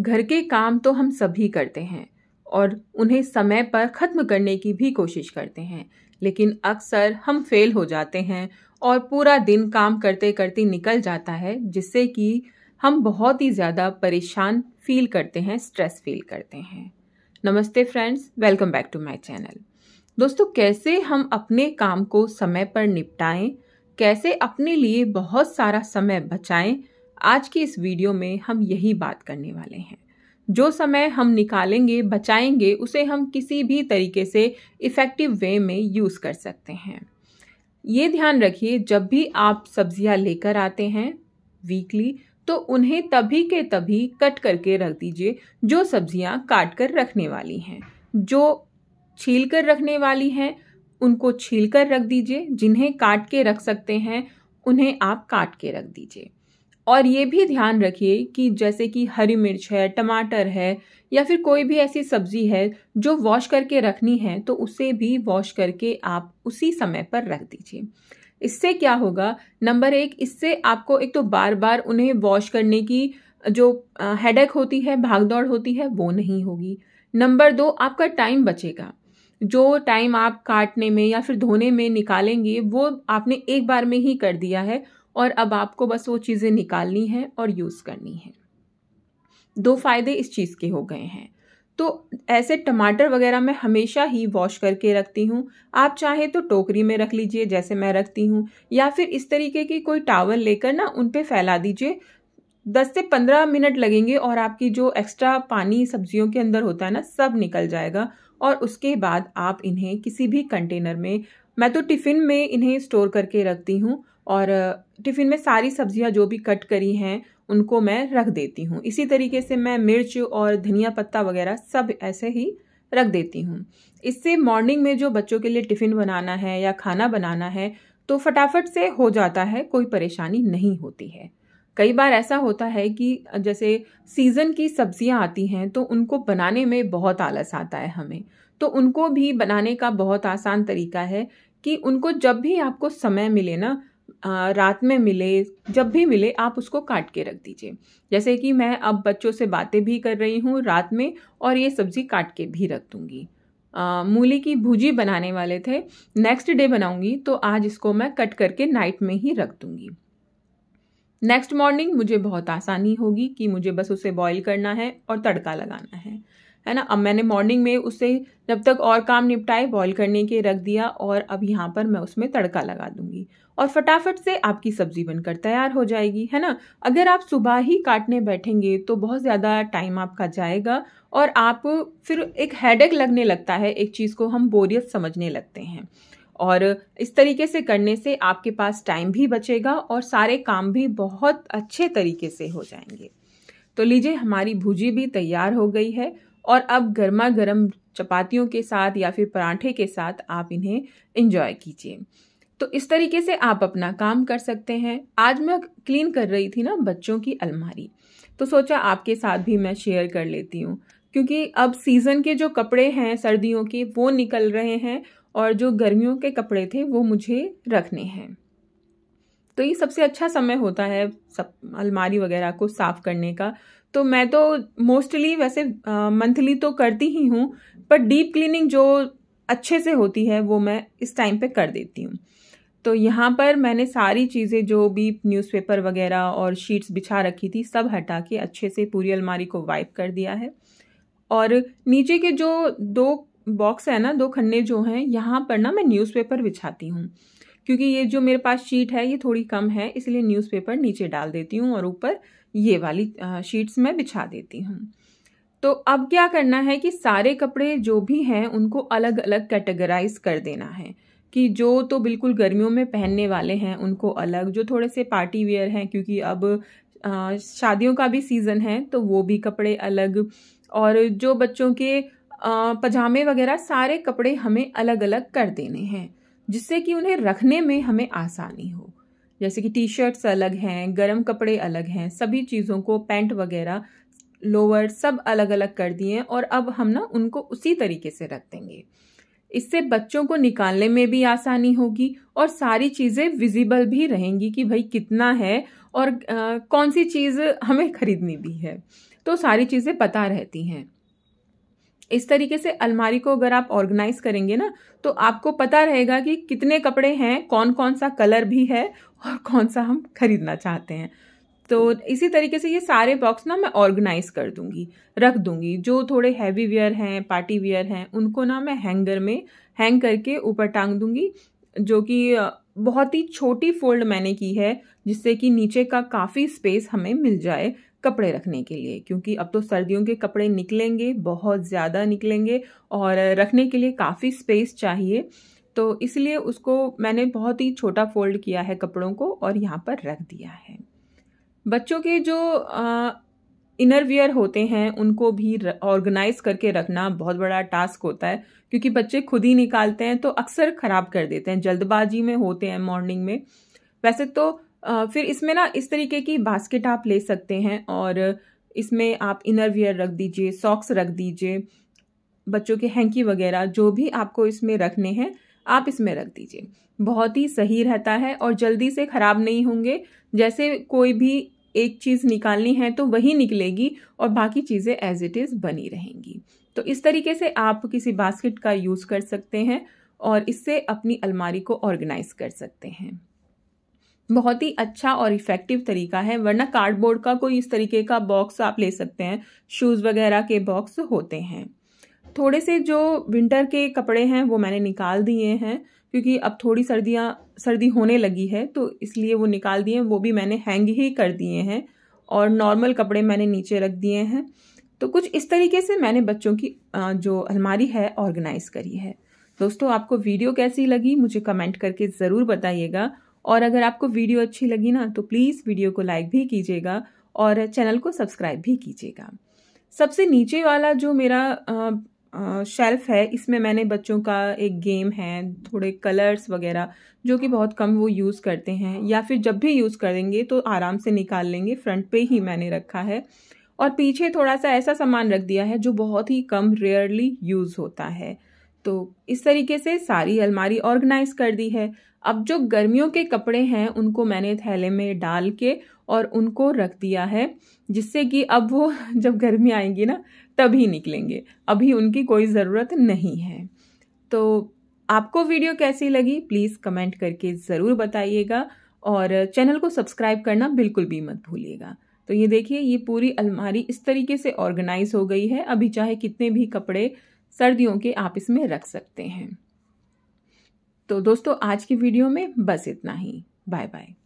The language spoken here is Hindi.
घर के काम तो हम सभी करते हैं और उन्हें समय पर ख़त्म करने की भी कोशिश करते हैं लेकिन अक्सर हम फेल हो जाते हैं और पूरा दिन काम करते करते निकल जाता है जिससे कि हम बहुत ही ज़्यादा परेशान फील करते हैं स्ट्रेस फील करते हैं नमस्ते friends welcome back to my channel दोस्तों कैसे हम अपने काम को समय पर निपटाएं कैसे अपने लिए बहुत सारा समय बचाएं आज की इस वीडियो में हम यही बात करने वाले हैं जो समय हम निकालेंगे बचाएंगे उसे हम किसी भी तरीके से इफ़ेक्टिव वे में यूज़ कर सकते हैं ये ध्यान रखिए जब भी आप सब्जियां लेकर आते हैं वीकली तो उन्हें तभी के तभी कट करके रख दीजिए जो सब्जियां काट कर रखने वाली हैं जो छील कर रखने वाली हैं उनको छील कर रख दीजिए जिन्हें काट के रख सकते हैं उन्हें आप काट के रख दीजिए और ये भी ध्यान रखिए कि जैसे कि हरी मिर्च है टमाटर है या फिर कोई भी ऐसी सब्जी है जो वॉश करके रखनी है तो उसे भी वॉश करके आप उसी समय पर रख दीजिए इससे क्या होगा नंबर एक इससे आपको एक तो बार बार उन्हें वॉश करने की जो हेडेक होती है भागदौड़ होती है वो नहीं होगी नंबर दो आपका टाइम बचेगा जो टाइम आप काटने में या फिर धोने में निकालेंगे वो आपने एक बार में ही कर दिया है और अब आपको बस वो चीज़ें निकालनी है और यूज़ करनी है दो फायदे इस चीज़ के हो गए हैं तो ऐसे टमाटर वगैरह मैं हमेशा ही वॉश करके रखती हूँ आप चाहे तो टोकरी में रख लीजिए जैसे मैं रखती हूँ या फिर इस तरीके की कोई टावल लेकर ना उन पर फैला दीजिए दस से पंद्रह मिनट लगेंगे और आपकी जो एक्स्ट्रा पानी सब्जियों के अंदर होता है ना सब निकल जाएगा और उसके बाद आप इन्हें किसी भी कंटेनर में मैं तो टिफ़िन में इन्हें स्टोर करके रखती हूँ और टिफ़िन में सारी सब्जियां जो भी कट करी हैं उनको मैं रख देती हूँ इसी तरीके से मैं मिर्च और धनिया पत्ता वगैरह सब ऐसे ही रख देती हूँ इससे मॉर्निंग में जो बच्चों के लिए टिफ़िन बनाना है या खाना बनाना है तो फटाफट से हो जाता है कोई परेशानी नहीं होती है कई बार ऐसा होता है कि जैसे सीज़न की सब्जियां आती हैं तो उनको बनाने में बहुत आलस आता है हमें तो उनको भी बनाने का बहुत आसान तरीका है कि उनको जब भी आपको समय मिले ना रात में मिले जब भी मिले आप उसको काट के रख दीजिए जैसे कि मैं अब बच्चों से बातें भी कर रही हूँ रात में और ये सब्ज़ी काट के भी रख दूँगी मूली की भुजी बनाने वाले थे नेक्स्ट डे बनाऊँगी तो आज इसको मैं कट करके नाइट में ही रख दूँगी नेक्स्ट मॉर्निंग मुझे बहुत आसानी होगी कि मुझे बस उसे बॉईल करना है और तड़का लगाना है है ना अब मैंने मॉर्निंग में उसे जब तक और काम निपटाए बॉईल करने के रख दिया और अब यहाँ पर मैं उसमें तड़का लगा दूंगी और फटाफट से आपकी सब्ज़ी बनकर तैयार हो जाएगी है ना अगर आप सुबह ही काटने बैठेंगे तो बहुत ज़्यादा टाइम आपका जाएगा और आप फिर एक हेडेक लगने लगता है एक चीज़ को हम बोरियत समझने लगते हैं और इस तरीके से करने से आपके पास टाइम भी बचेगा और सारे काम भी बहुत अच्छे तरीके से हो जाएंगे तो लीजिए हमारी भुजी भी तैयार हो गई है और अब गर्मा गर्म चपातियों के साथ या फिर पराठे के साथ आप इन्हें इंजॉय कीजिए तो इस तरीके से आप अपना काम कर सकते हैं आज मैं क्लीन कर रही थी ना बच्चों की अलमारी तो सोचा आपके साथ भी मैं शेयर कर लेती हूँ क्योंकि अब सीज़न के जो कपड़े हैं सर्दियों के वो निकल रहे हैं और जो गर्मियों के कपड़े थे वो मुझे रखने हैं तो ये सबसे अच्छा समय होता है सब अलमारी वगैरह को साफ़ करने का तो मैं तो मोस्टली वैसे मंथली तो करती ही हूँ पर डीप क्लीनिंग जो अच्छे से होती है वो मैं इस टाइम पे कर देती हूँ तो यहाँ पर मैंने सारी चीज़ें जो भी न्यूज़पेपर वगैरह और शीट्स बिछा रखी थी सब हटा के अच्छे से पूरी अलमारी को वाइप कर दिया है और नीचे के जो दो बॉक्स है ना दो खन्ने जो हैं यहाँ पर ना मैं न्यूज़पेपर बिछाती हूँ क्योंकि ये जो मेरे पास शीट है ये थोड़ी कम है इसलिए न्यूज़पेपर नीचे डाल देती हूँ और ऊपर ये वाली शीट्स मैं बिछा देती हूँ तो अब क्या करना है कि सारे कपड़े जो भी हैं उनको अलग अलग कैटेगराइज कर देना है कि जो तो बिल्कुल गर्मियों में पहनने वाले हैं उनको अलग जो थोड़े से पार्टी वेयर हैं क्योंकि अब शादियों का भी सीज़न है तो वो भी कपड़े अलग और जो बच्चों के पजामे वगैरह सारे कपड़े हमें अलग अलग कर देने हैं जिससे कि उन्हें रखने में हमें आसानी हो जैसे कि टी शर्ट्स अलग हैं गर्म कपड़े अलग हैं सभी चीज़ों को पैंट वगैरह लोअर सब अलग अलग कर दिए हैं और अब हम ना उनको उसी तरीके से रख देंगे इससे बच्चों को निकालने में भी आसानी होगी और सारी चीज़ें विजिबल भी रहेंगी कि भाई कितना है और आ, कौन सी चीज़ हमें ख़रीदनी भी है तो सारी चीज़ें पता रहती हैं इस तरीके से अलमारी को अगर आप ऑर्गेनाइज करेंगे ना तो आपको पता रहेगा कि कितने कपड़े हैं कौन कौन सा कलर भी है और कौन सा हम खरीदना चाहते हैं तो इसी तरीके से ये सारे बॉक्स ना मैं ऑर्गेनाइज कर दूंगी रख दूंगी जो थोड़े हैवी वेयर हैं पार्टी वेयर हैं उनको ना मैं हैंगर में हैंग करके ऊपर टांग दूंगी जो कि बहुत ही छोटी फोल्ड मैंने की है जिससे कि नीचे का काफ़ी स्पेस हमें मिल जाए कपड़े रखने के लिए क्योंकि अब तो सर्दियों के कपड़े निकलेंगे बहुत ज़्यादा निकलेंगे और रखने के लिए काफ़ी स्पेस चाहिए तो इसलिए उसको मैंने बहुत ही छोटा फोल्ड किया है कपड़ों को और यहाँ पर रख दिया है बच्चों के जो इनर वियर होते हैं उनको भी ऑर्गेनाइज करके रखना बहुत बड़ा टास्क होता है क्योंकि बच्चे खुद ही निकालते हैं तो अक्सर ख़राब कर देते हैं जल्दबाजी में होते हैं मॉर्निंग में वैसे तो फिर इसमें ना इस तरीके की बास्केट आप ले सकते हैं और इसमें आप इनर वियर रख दीजिए सॉक्स रख दीजिए बच्चों के हैंकी वगैरह जो भी आपको इसमें रखने हैं आप इसमें रख दीजिए बहुत ही सही रहता है और जल्दी से ख़राब नहीं होंगे जैसे कोई भी एक चीज़ निकालनी है तो वही निकलेगी और बाकी चीज़ें एज इट इज़ बनी रहेंगी तो इस तरीके से आप किसी बास्केट का यूज़ कर सकते हैं और इससे अपनी अलमारी को ऑर्गेनाइज कर सकते हैं बहुत ही अच्छा और इफ़ेक्टिव तरीका है वरना कार्डबोर्ड का कोई इस तरीके का बॉक्स आप ले सकते हैं शूज़ वगैरह के बॉक्स होते हैं थोड़े से जो विंटर के कपड़े हैं वो मैंने निकाल दिए हैं क्योंकि अब थोड़ी सर्दियाँ सर्दी होने लगी है तो इसलिए वो निकाल दिए वो भी मैंने हैंग ही कर दिए हैं और नॉर्मल कपड़े मैंने नीचे रख दिए हैं तो कुछ इस तरीके से मैंने बच्चों की जो अलमारी है ऑर्गेनाइज करी है दोस्तों आपको वीडियो कैसी लगी मुझे कमेंट करके ज़रूर बताइएगा और अगर आपको वीडियो अच्छी लगी ना तो प्लीज़ वीडियो को लाइक भी कीजिएगा और चैनल को सब्सक्राइब भी कीजिएगा सबसे नीचे वाला जो मेरा आ, आ, शेल्फ है इसमें मैंने बच्चों का एक गेम है थोड़े कलर्स वगैरह जो कि बहुत कम वो यूज़ करते हैं या फिर जब भी यूज़ करेंगे तो आराम से निकाल लेंगे फ्रंट पे ही मैंने रखा है और पीछे थोड़ा सा ऐसा सामान रख दिया है जो बहुत ही कम रेयरली यूज़ होता है तो इस तरीके से सारी अलमारी ऑर्गेनाइज कर दी है अब जो गर्मियों के कपड़े हैं उनको मैंने थैले में डाल के और उनको रख दिया है जिससे कि अब वो जब गर्मी आएंगी ना तभी निकलेंगे अभी उनकी कोई ज़रूरत नहीं है तो आपको वीडियो कैसी लगी प्लीज़ कमेंट करके ज़रूर बताइएगा और चैनल को सब्सक्राइब करना बिल्कुल भी मत भूलिएगा तो ये देखिए ये पूरी अलमारी इस तरीके से ऑर्गेनाइज हो गई है अभी चाहे कितने भी कपड़े सर्दियों के आप इसमें रख सकते हैं तो दोस्तों आज की वीडियो में बस इतना ही बाय बाय